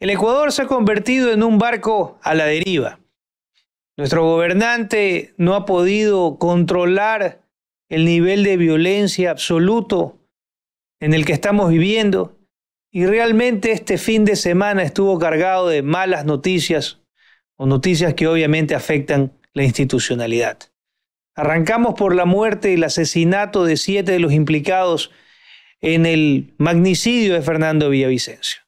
El Ecuador se ha convertido en un barco a la deriva. Nuestro gobernante no ha podido controlar el nivel de violencia absoluto en el que estamos viviendo y realmente este fin de semana estuvo cargado de malas noticias o noticias que obviamente afectan la institucionalidad. Arrancamos por la muerte y el asesinato de siete de los implicados en el magnicidio de Fernando Villavicencio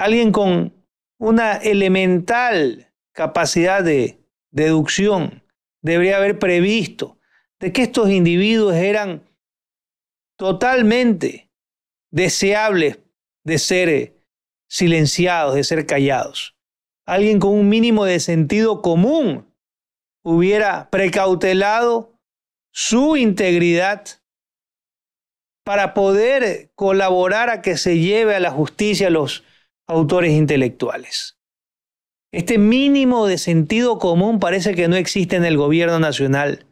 alguien con una elemental capacidad de deducción debería haber previsto de que estos individuos eran totalmente deseables de ser eh, silenciados, de ser callados. Alguien con un mínimo de sentido común hubiera precautelado su integridad para poder colaborar a que se lleve a la justicia los autores intelectuales. Este mínimo de sentido común parece que no existe en el gobierno nacional,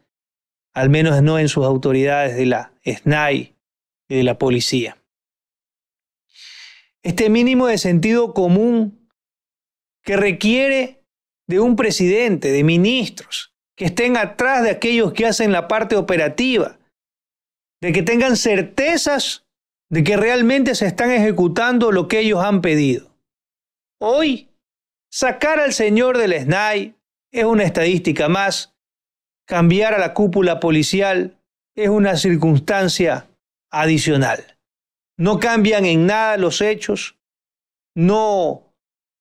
al menos no en sus autoridades de la SNAI y de la policía. Este mínimo de sentido común que requiere de un presidente, de ministros, que estén atrás de aquellos que hacen la parte operativa, de que tengan certezas de que realmente se están ejecutando lo que ellos han pedido. Hoy, sacar al señor del SNAI es una estadística más, cambiar a la cúpula policial es una circunstancia adicional. No cambian en nada los hechos, no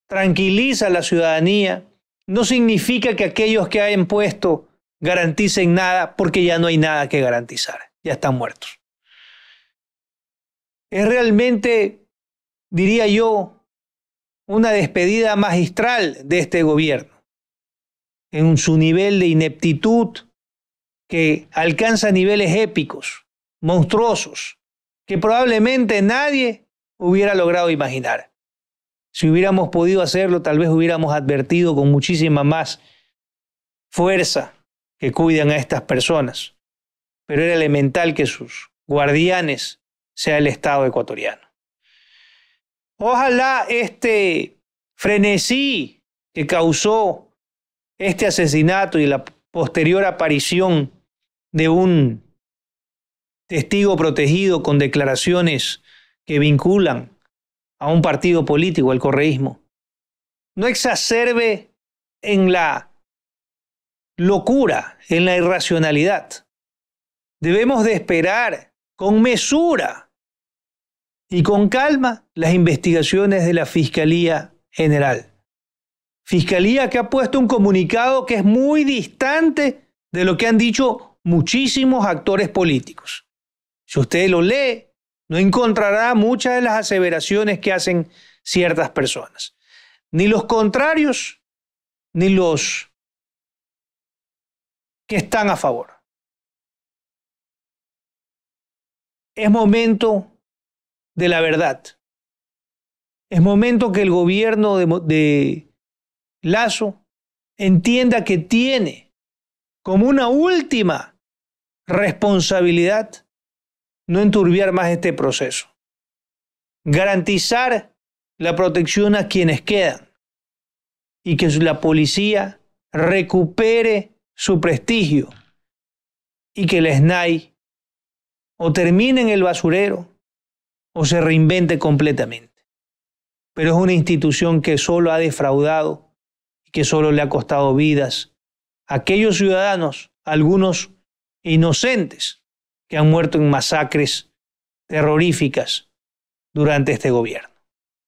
tranquiliza a la ciudadanía, no significa que aquellos que hayan puesto garanticen nada, porque ya no hay nada que garantizar, ya están muertos. Es realmente, diría yo, una despedida magistral de este gobierno, en su nivel de ineptitud que alcanza niveles épicos, monstruosos, que probablemente nadie hubiera logrado imaginar. Si hubiéramos podido hacerlo, tal vez hubiéramos advertido con muchísima más fuerza que cuidan a estas personas, pero era elemental que sus guardianes sea el Estado ecuatoriano. Ojalá este frenesí que causó este asesinato y la posterior aparición de un testigo protegido con declaraciones que vinculan a un partido político, al correísmo, no exacerbe en la locura, en la irracionalidad. Debemos de esperar con mesura y con calma las investigaciones de la Fiscalía General. Fiscalía que ha puesto un comunicado que es muy distante de lo que han dicho muchísimos actores políticos. Si usted lo lee, no encontrará muchas de las aseveraciones que hacen ciertas personas. Ni los contrarios, ni los que están a favor. Es momento de la verdad. Es momento que el gobierno de, Lazo entienda que tiene como una última responsabilidad no enturbiar más este proceso. Garantizar la protección a quienes quedan y que la policía recupere su prestigio y que el SNAI o termine en el basurero o se reinvente completamente. Pero es una institución que solo ha defraudado y que solo le ha costado vidas a aquellos ciudadanos, algunos inocentes, que han muerto en masacres terroríficas durante este gobierno.